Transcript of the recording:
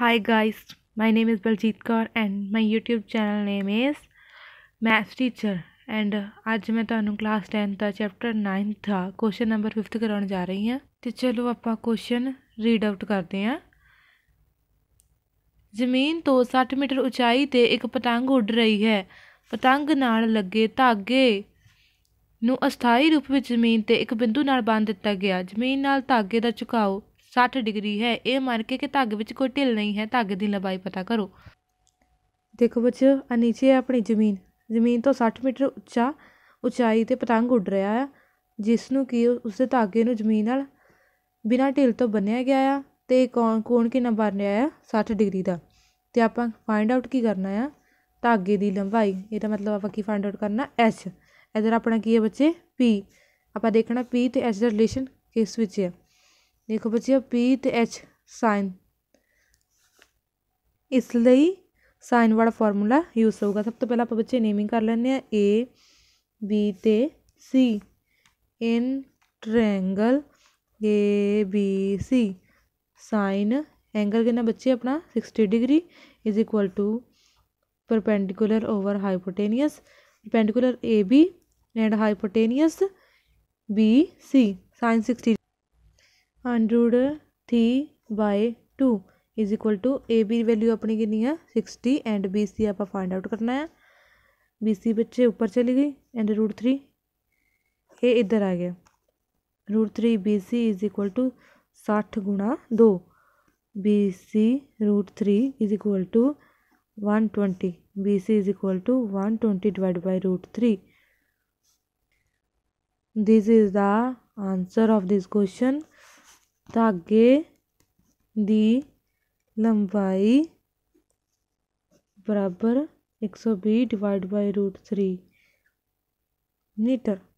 Hi guys, my name is Baljeet Kaur and my YouTube channel name is Maths Teacher and ਅੱਜ ਮੈਂ ਤੁਹਾਨੂੰ class 10 ਦਾ chapter 9 ਦਾ question number 5th ਕਰਾਉਣ ਜਾ ਰਹੀ ਹਾਂ ਤੇ ਚਲੋ ਆਪਾਂ ਕੁਐਸਚਨ ਰੀਡ ਆਊਟ ਕਰਦੇ ਹਾਂ ਜ਼ਮੀਨ ਤੋਂ 60 ਮੀਟਰ ਉਚਾਈ ਤੇ ਇੱਕ ਪਤੰਗ ਉੱਡ ਰਹੀ ਹੈ ਪਤੰਗ ਨਾਲ ਲੱਗੇ ਧਾਗੇ ਨੂੰ ਅਸਥਾਈ ਰੂਪ ਵਿੱਚ ਜ਼ਮੀਨ ਤੇ ਇੱਕ ਬਿੰਦੂ ਨਾਲ ਬੰਨ੍ਹ ਦਿੱਤਾ ਗਿਆ ਜ਼ਮੀਨ ਨਾਲ ਧਾਗੇ ਦਾ ਝੁਕਾਓ 60 ਡਿਗਰੀ ਹੈ ਇਹ ਮੰਨ ਕੇ ਕਿ ਧਾਗੇ ਵਿੱਚ ਕੋਈ ਢਿੱਲ ਨਹੀਂ ਹੈ ਧਾਗੇ ਦੀ ਲੰਬਾਈ ਪਤਾ ਕਰੋ ਦੇਖੋ ਬੱਚਿਓ ਆ ਨੀਚੇ ਆਪਣੀ ਜ਼ਮੀਨ ਜ਼ਮੀਨ ਤੋਂ 60 ਮੀਟਰ ਉੱਚਾ ਉਚਾਈ ਤੇ ਪਤੰਗ ਉੱਡ ਰਿਹਾ ਹੈ ਜਿਸ ਨੂੰ ਕਿ ਉਸ ਦੇ ਧਾਗੇ ਨੂੰ ਜ਼ਮੀਨ ਨਾਲ ਬਿਨਾਂ ਢਿੱਲ ਤੋਂ ਬੰਨਿਆ ਗਿਆ ਆ ਤੇ ਕੋਣ ਕੋਣ ਕਿੰਨਾ ਬਣ ਰਿਹਾ ਆ 60 ਡਿਗਰੀ ਦਾ ਤੇ ਆਪਾਂ ਫਾਈਂਡ ਆਊਟ ਕੀ ਕਰਨਾ ਆ ਧਾਗੇ ਦੀ ਲੰਬਾਈ ਇਹਦਾ ਮਤਲਬ ਆਪਾਂ ਕੀ ਫਾਈਂਡ ਆਊਟ ਕਰਨਾ ਐਸ ਇਧਰ ਆਪਣਾ ਕੀ ਹੈ ਬੱਚੇ ਪੀ ਆਪਾਂ ਦੇਖਣਾ ਪੀ ਤੇ ਐਸ ਦਾ ਰਿਲੇਸ਼ਨ ਕਿਸ ਵਿੱਚ ਹੈ देखो बच्चे पी तो एच साइन इसलिए साइन वाला फॉर्मूला यूज होगा सब तो पहले आप बच्चे नेमिंग कर लें ए बी ते C in triangle A B C sine angle कहना बच्चे अपना sixty degree is equal to perpendicular over hypotenuse perpendicular A B and hypotenuse B C sine sixty hundred three by two is equal to A B value अपनी कि है sixty and B C आप find out करना है B C बच्चे उपर चली गई एंड रूट थ्री ए इधर आ गया root three B C is equal to साठ गुणा दो B C root three is equal to one twenty B C is equal to one twenty divide by root three this is the answer of this question धागे की लंबाई बराबर एक सौ भी divide by root three metre